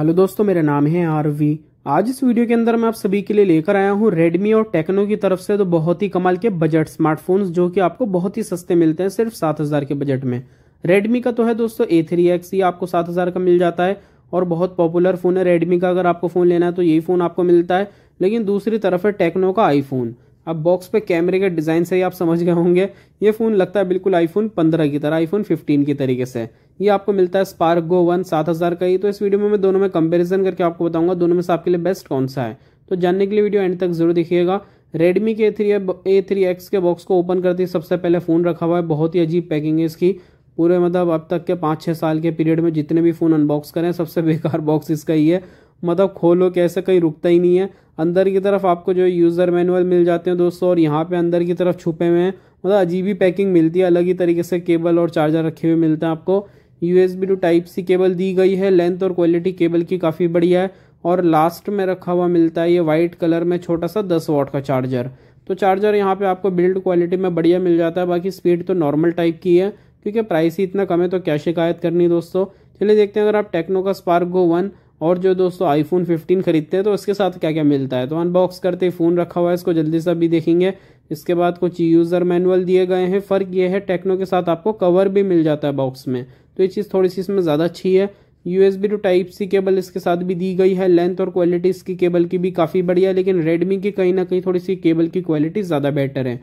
hello दोस्तों मेरा नाम है आरवी आज इस वीडियो के अंदर मैं आप सभी के लिए लेकर आया हूँ रेडमी और टेक्नो की तरफ से तो बहुत ही कमाल के बजट स्मार्टफोन्स जो कि आपको बहुत ही सस्ते मिलते हैं सिर्फ सात हज़ार के बजट में रेडमी का तो है दोस्तों ए थ्री एक्स ही आपको सात हज़ार का मिल जाता है और बहुत पॉपुलर फ़ोन है रेडमी का अगर आपको फ़ोन लेना है तो यही फ़ोन आपको मिलता है लेकिन दूसरी तरफ है टेक्नो का आईफोन अब बॉक्स पे कैमरे के डिज़ाइन से ही आप समझ गए होंगे ये फ़ोन लगता है बिल्कुल आईफोन 15 की तरह आईफोन 15 की तरीके से ये आपको मिलता है स्पार्क गो वन सात हज़ार का ही तो इस वीडियो में मैं दोनों में कंपेरिजन करके आपको बताऊंगा दोनों में से आपके लिए बेस्ट कौन सा है तो जानने के लिए वीडियो एंड तक जरूर देखिएगा रेडमी के थ्री ए थ्री एक्स के बॉक्स को ओपन करते ही सबसे पहले फ़ोन रखा हुआ है बहुत ही अजीब पैकिंग है इसकी पूरे मतलब अब तक के पाँच छः साल के पीरियड में जितने भी फ़ोन अनबॉक्स करें सबसे बेकार बॉक्स इसका ही है मतलब खोलो कैसे कहीं रुकता ही नहीं है अंदर की तरफ आपको जो यूज़र मैनुअल मिल जाते हैं दोस्तों और यहाँ पे अंदर की तरफ छुपे हुए हैं मतलब अजीब ही पैकिंग मिलती है अलग ही तरीके से केबल और चार्जर रखे हुए मिलते हैं आपको USB to type C cable दी गई है लेंथ और क्वालिटी केबल की काफ़ी बढ़िया है और लास्ट में रखा हुआ मिलता है ये वाइट कलर में छोटा सा दस वॉट का चार्जर तो चार्जर यहाँ पे आपको बिल्ड क्वालिटी में बढ़िया मिल जाता है बाकी स्पीड तो नॉर्मल टाइप की है क्योंकि प्राइस ही इतना कम है तो क्या शिकायत करनी दोस्तों चलिए देखते हैं अगर आप टेक्नो का स्पार्क गो वन और जो दोस्तों आईफोन 15 खरीदते हैं तो उसके साथ क्या क्या मिलता है तो अनबॉक्स करते ही फ़ोन रखा हुआ है इसको जल्दी से अभी देखेंगे इसके बाद कुछ यूज़र मैनुअल दिए गए हैं फ़र्क ये है टेक्नो के साथ आपको कवर भी मिल जाता है बॉक्स में तो ये चीज़ थोड़ी सी इसमें ज़्यादा अच्छी है U S B to type C cable इसके साथ भी दी गई है लेंथ और क्वालिटी इसकी केबल की भी काफ़ी बढ़िया है लेकिन रेडमी की कहीं ना कहीं थोड़ी सी केबल की क्वालिटी ज़्यादा बेटर है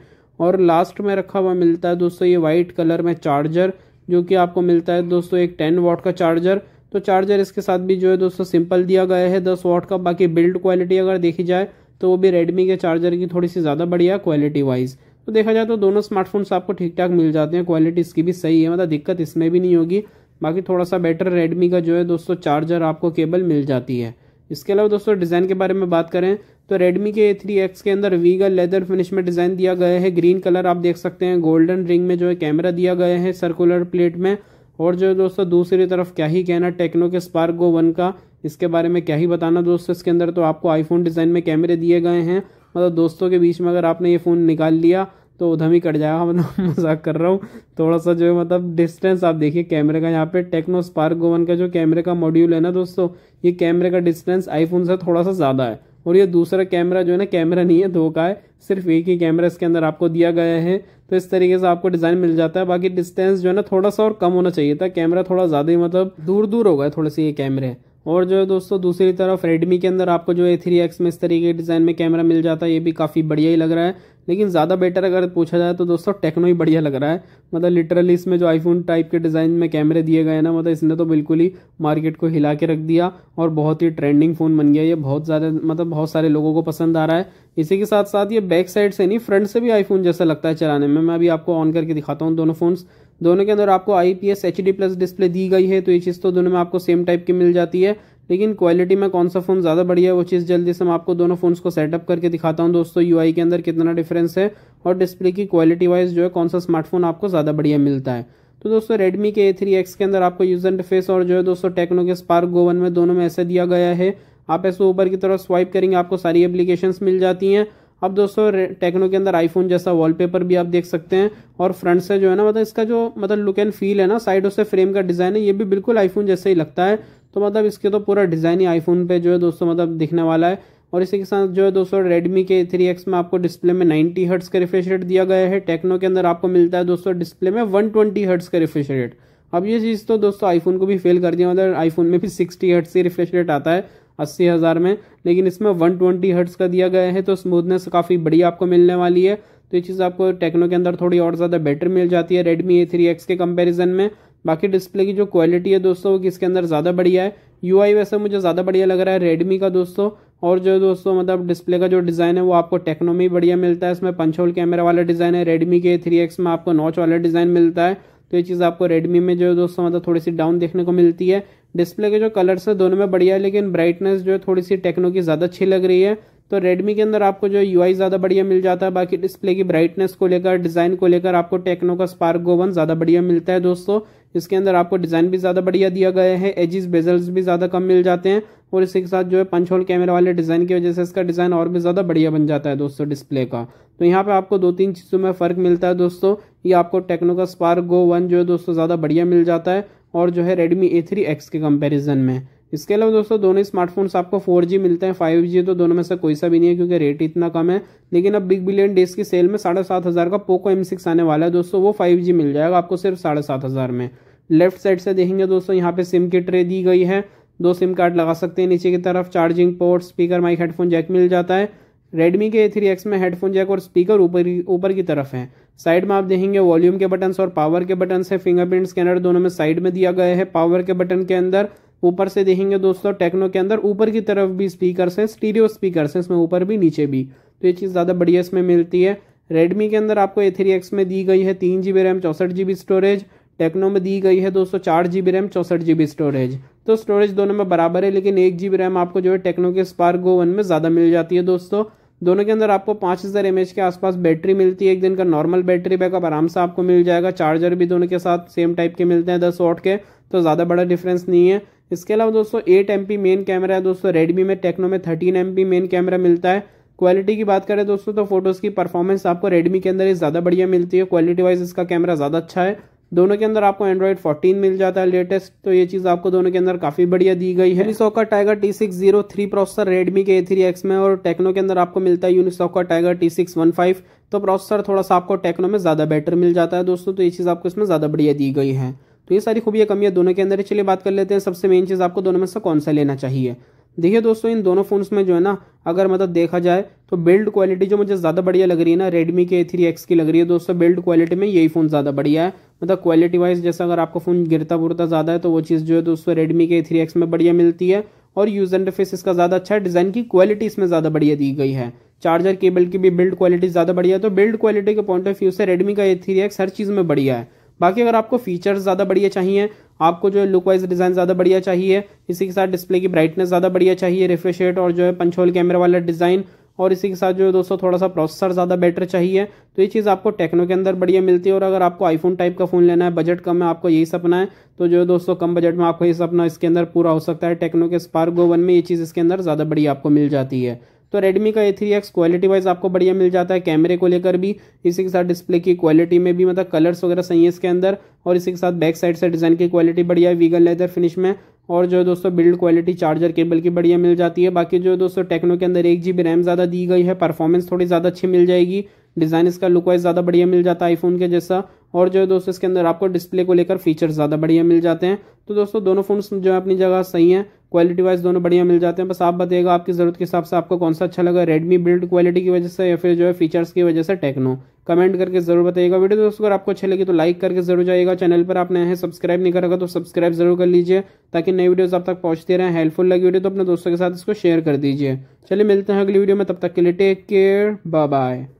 और लास्ट में रखा हुआ मिलता है दोस्तों ये वाइट कलर में चार्जर जो कि आपको मिलता है दोस्तों एक टेन वॉट का चार्जर तो चार्जर इसके साथ भी जो है दोस्तों सिंपल दिया गया है दस वॉट का बाकी बिल्ड क्वालिटी अगर देखी जाए तो वो भी रेडमी के चार्जर की थोड़ी सी ज़्यादा बढ़िया क्वालिटी वाइज तो देखा जाए तो दोनों स्मार्टफोन्स आपको ठीक ठाक मिल जाते हैं क्वालिटी इसकी भी सही है मतलब दिक्कत इसमें भी नहीं होगी बाकी थोड़ा सा बेटर रेडमी का जो है दोस्तों चार्जर आपको केबल मिल जाती है इसके अलावा दोस्तों डिज़ाइन के बारे में बात करें तो Redmi के एक्स के अंदर वीगल लेदर फिनिश में डिज़ाइन दिया गया है ग्रीन कलर आप देख सकते हैं गोल्डन रिंग में जो है कैमरा दिया गया है सर्कुलर प्लेट में और जो दोस्तों दूसरी तरफ क्या ही कहना टेक्नो के स्पार्क गो वन का इसके बारे में क्या ही बताना दोस्तों इसके अंदर तो आपको आईफोन डिज़ाइन में कैमरे दिए गए हैं मतलब दोस्तों के बीच में अगर आपने ये फ़ोन निकाल लिया तो उधम ही कट जाएगा मतलब मजाक कर रहा हूँ थोड़ा सा जो है मतलब डिस्टेंस आप देखिए कैमरे का यहाँ पे टेक्नो स्पार्क गोवन का जो कैमरे का मॉड्यूल है ना दोस्तों ये कैमरे का डिस्टेंस आईफोन से थोड़ा सा ज़्यादा है और ये दूसरा कैमरा जो है ना कैमरा नहीं है धोखा है सिर्फ एक ही कैमरा इसके अंदर आपको दिया गया है तो इस तरीके से आपको डिज़ाइन मिल जाता है बाकी डिस्टेंस जो है ना थोड़ा सा और कम होना चाहिए था कैमरा थोड़ा ज़्यादा ही मतलब दूर दूर होगा थोड़े से ये कैमरे और जो है दोस्तों दूसरी तरफ रेडमी के अंदर आपको जो है थ्री एक्स में इस तरीके के डिज़ाइन में कैमरा मिल जाता है ये भी काफ़ी बढ़िया ही लग रहा है लेकिन ज़्यादा बेटर अगर पूछा जाए तो दोस्तों टेक्नो ही बढ़िया लग रहा है मतलब लिटरली इसमें जो आईफोन टाइप के डिज़ाइन में कैमरे दिए गए ना मतलब इसने तो बिल्कुल ही मार्केट को हिला के रख दिया और बहुत ही ट्रेंडिंग फ़ोन बन गया ये बहुत ज़्यादा मतलब बहुत सारे लोगों को पसंद आ रहा है इसी के साथ साथ ये बैक साइड से नहीं फ्रंट से भी आईफोन जैसा लगता है चलाने में मैं अभी आपको ऑन करके दिखाता हूँ दोनों फ़ोन्स दोनों के अंदर आपको I P S H D plus display दी गई है तो ये चीज़ तो दोनों में आपको सेम टाइप की मिल जाती है लेकिन क्वालिटी में कौन सा फ़ोन ज़्यादा बढ़िया है वो चीज़ जल्दी से मैं आपको दोनों फ़ोन्स को सेटअप करके दिखाता हूँ दोस्तों यूआई के अंदर कितना डिफरेंस है और डिस्प्ले की क्वालिटी वाइज जो है कौन सा स्मार्टफोन आपको ज़्यादा बढ़िया मिलता है तो दोस्तों रेडमी के ए थ्री एक्स के अंदर आपको यूजर इंटरफेस और जो है दोस्तों टेक्नो के स्पार्क गोवन में दोनों में ऐसा दिया गया है आप ऐसे ऊपर की तरफ स्वाइप करेंगे आपको सारी एप्लीकेशंस मिल जाती हैं अब दोस्तों टेक्नो के अंदर आईफोन जैसा वॉलपेपर भी आप देख सकते हैं और फ्रंट से जो है ना मतलब इसका जो मतलब लुक एंड फील है ना साइडों से फ्रेम का डिज़ाइन है ये भी बिल्कुल आईफोन जैसे ही लगता है तो मतलब इसके तो पूरा डिज़ाइन ही आईफोन पे जो है दोस्तों मतलब दिखने वाला है और इसी के साथ जो है दोस्तों रेडमी के थ्री एक्स में आपको डिस्प्ले में नाइनटी हर्ट्स का रिफ्रेश रेट दिया गया है टेक्नो के अंदर आपको मिलता है दोस्तों डिस्प्ले में वन हर्ट्स का रिफ्रेश रेट अब ये चीज़ तो दोस्तों आईफोन को भी फेल कर दिया मतलब आईफोन में भी सिक्सटी हर्ट्स से रिफ्रेश रेट आता है अस्सी हज़ार में लेकिन इसमें वन ट्वेंटी हर्ट्स का दिया गया है तो स्मूथनेस काफ़ी बढ़िया आपको मिलने वाली है तो ये चीज़ आपको टेक्नो के अंदर थोड़ी और ज़्यादा बेटर मिल जाती है रेडमी ए थ्री एक्स के कंपेरिजन में बाकी डिस्प्ले की जो क्वालिटी है दोस्तों वो किसके अंदर ज़्यादा बढ़िया है यू वैसे मुझे ज़्यादा बढ़िया लग रहा है रेडमी का दोस्तों और जो दोस्तों मतलब डिस्प्ले का जो डिज़ाइन है वो आपको टेक्नो में ही बढ़िया मिलता है इसमें पंच होल कैमरा वाला डिज़ाइन है रेडमी के थ्री एक्स में आपको नॉच वाला डिज़ाइन मिलता है तो ये चीज़ आपको रेडमी में जो दोस्तों मतलब थोड़ी सी डाउन देखने को मिलती है डिस्प्ले के जो कलर्स हैं दोनों में बढ़िया है लेकिन ब्राइटनेस जो है थोड़ी सी टेक्नो की ज़्यादा अच्छी लग रही है तो रेडमी के अंदर आपको जो यू ज़्यादा बढ़िया मिल जाता है बाकी डिस्प्ले की ब्राइटनेस को लेकर डिज़ाइन को लेकर आपको टेक्नो का स्पार्क गोवन ज़्यादा बढ़िया मिलता है दोस्तों इसके अंदर आपको डिज़ाइन भी ज़्यादा बढ़िया दिया गया है एजिस बेजल्स भी ज़्यादा कम मिल जाते हैं और इसी के साथ जो है पंच होल कैमरे वाले डिज़ाइन की वजह से इसका डिज़ाइन और भी ज़्यादा बढ़िया बन जाता है दोस्तों डिस्प्ले का तो यहाँ पे आपको दो तीन चीज़ों में फ़र्क मिलता है दोस्तों ये आपको टेक्नो का स्पार्क गो वन जो है दोस्तों ज़्यादा बढ़िया मिल जाता है और जो है रेडमी ए थ्री एक्स के कंपेरिजन में इसके अलावा दोस्तों दोनों स्मार्टफोन्स आपको 4G मिलते हैं 5G तो दोनों में से कोई सा भी नहीं है क्योंकि रेट इतना कम है लेकिन अब बिग बिलियन डेज की सेल में साढ़े सात हज़ार का पोको एम सिक्स आने वाला है दोस्तों वो 5G मिल जाएगा आपको सिर्फ साढ़े सात हज़ार में लेफ्ट साइड से देखेंगे दोस्तों यहाँ पे सिम की ट्रे दी गई है दो सिम कार्ड लगा सकते हैं नीचे की तरफ charging port speaker mike headphone jack मिल जाता है रेडमी के थ्री एक्स में हेडफोन जैक और स्पीकर ऊपर ऊपर की तरफ हैं साइड में आप देखेंगे वॉल्यूम के बटन और पावर के बटन है फिंगरप्रिंट स्कैनर दोनों में साइड में दिया गया है पावर के बटन के अंदर ऊपर से देखेंगे दोस्तों टेक्नो के अंदर ऊपर की तरफ भी स्पीकर हैं स्टीरियो स्पीकर हैं इसमें ऊपर भी नीचे भी तो ये चीज़ ज़्यादा बढ़िया इसमें मिलती है रेडमी के अंदर आपको ए थ्री एक्स में दी गई है तीन जी बी रैम चौंसठ जी बी स्टोरेज टेक्नो में दी गई है दोस्तों चार जी बी रैम चौंसठ जी बी स्टोरेज तो स्टोरेज दोनों में बराबर है लेकिन एक जी रैम आपको जो है टेक्नो के स्पार्क गो वन में ज़्यादा मिल जाती है दोस्तों दोनों के अंदर आपको पाँच हज़ार एम के आसपास बैटरी मिलती है एक दिन का नॉर्मल बैटरी बैकअप आराम से आपको मिल जाएगा चार्जर भी दोनों के साथ सेम टाइप के मिलते हैं दस वॉट के तो ज़्यादा बड़ा डिफरेंस नहीं है इसके अलावा दोस्तों एट एम मेन कैमरा है दोस्तों रेडमी में टेक्नो में थर्टीन एम मेन कैमरा मिलता है क्वालिटी की बात करें दोस्तों तो फोटोज़ की परफॉर्मेंस आपको रेडमी के अंदर ही ज़्यादा बढ़िया मिलती है क्वालिटी वाइज इसका कैमरा ज़्यादा अच्छा है दोनों के अंदर आपको एंड्रॉइड 14 मिल जाता है लेटेस्ट तो ये चीज़ आपको दोनों के अंदर काफ़ी बढ़िया दी गई है यूनिसॉक का Tiger T six zero three processor Redmi के ए थ्री एक्स में और टेक्नो के अंदर आपको मिलता है यूनिसॉक का Tiger T six one five तो प्रोसेसर थोड़ा सा आपको टेक्नो में ज़्यादा बेटर मिल जाता है दोस्तों तो ये चीज़ आपको इसमें ज़्यादा बढ़िया दी गई है तो ये सारी खूबियाँ कमियाँ दोनों के अंदर चलिए बात कर लेते हैं सबसे मेन चीज़ आपको दोनों में से कौन सा लेना चाहिए देखिए दोस्तों इन दोनों फ़ोन्स में जो है ना अगर मतलब देखा जाए तो बिल्ड क्वालिटी जो मुझे ज़्यादा बढ़िया लग रही है ना रेडमी के थ्री एक्स की लग रही है दोस्तों बिल्ड क्वालिटी में यही फ़ोन ज़्यादा बढ़िया है मतलब क्वालिटी वाइज जैसा अगर आपका फ़ोन गिरता बुरता ज़्यादा है तो वो चीज़ जो है दोस्तों रेडमी के थ्री एक्स में बढ़िया मिलती है और एंड इंटरफेस इसका ज़्यादा अच्छा है डिज़ाइन की क्वालिटी इसमें ज़्यादा बढ़िया दी गई है चार्जर केबल की भी बिल्ड क्वालिटी ज़्यादा बढ़िया है तो बिल्ड क्वालिटी के पॉइंट ऑफ व्यू से रेडमी का ए थ्री एक्स हर चीज़ में बढ़िया है बाकी अगर आपको फीचर्स ज़्यादा बढ़िया चाहिए आपको जो है लुक वाइज डिज़ाइन ज़्यादा बढ़िया चाहिए इसी के साथ डिस्प्ले की ब्राइटनेस ज़्यादा बढ़िया चाहिए रिफ्रेश और जो है पंचोल कैमरे वाला डिज़ाइन और इसी के साथ जो है दोस्तों थोड़ा सा प्रोसेसर ज़्यादा बेटर चाहिए तो ये चीज़ आपको टेक्नो के अंदर बढ़िया मिलती है और अगर आपको आईफोन टाइप का फ़ोन लेना है बजट कम है आपको यही सपना है तो जो है दोस्तों कम बजट में आपको ये सपना इसके अंदर पूरा हो सकता है टेक्नो के स्पार्क गो वन में ये चीज़ इसके अंदर ज़्यादा बढ़िया आपको मिल जाती है तो रेडमी का A three X quality wise आपको बढ़िया मिल जाता है कैमरे को लेकर भी इसी के साथ डिस्प्ले की क्वालिटी में भी मतलब कलर्स वगैरह सही है इसके अंदर और इसी के साथ बैक साइड से डिज़ाइन की क्वालिटी बढ़िया है वीगल लेदर फिनिश में और जो दोस्तों बिल्ड क्वालिटी चार्जर केबल की बढ़िया मिल जाती है बाकी जो दोस्तों टेक्नो के अंदर एक जी रैम ज़्यादा दी गई है परफॉर्मेंस थोड़ी ज़्यादा अच्छी मिल जाएगी डिज़ाइन इसका लुक वाइज ज़्यादा बढ़िया मिल जाता है आईफोन के जैसा और जो है दोस्तों इसके अंदर आपको डिस्प्ले को लेकर फीचर्स ज़्यादा बढ़िया मिल जाते हैं तो दोस्तों दोनों फ़ोन जो है अपनी जगह सही हैं क्वालिटी वाइज दोनों बढ़िया मिल जाते हैं बस आप बताइएगा आपकी ज़रूरत के हिसाब से आपको कौन सा अच्छा लगा रेडमी बिल्ड क्वालिटी की वजह से या फिर जो है फीचर्स की वजह से टेक्नो कमेंट करके जरूर बताइएगा वीडियो दोस्तों अगर आपको अच्छी लगी तो लाइक करके जरूर जाइएगा चैनल पर आपने हैं सब्सक्राइब नहीं करेगा तो सब्सक्राइब जरूर कर लीजिए ताकि नई वीडियोज आप तक पहुंचते रहें हेल्पफुल लगी वीडियो तो अपने दोस्तों के साथ इसको शेयर कर दीजिए चलिए मिलते हैं अगली वीडियो में तब तक के लिए टेक केयर बाय बाय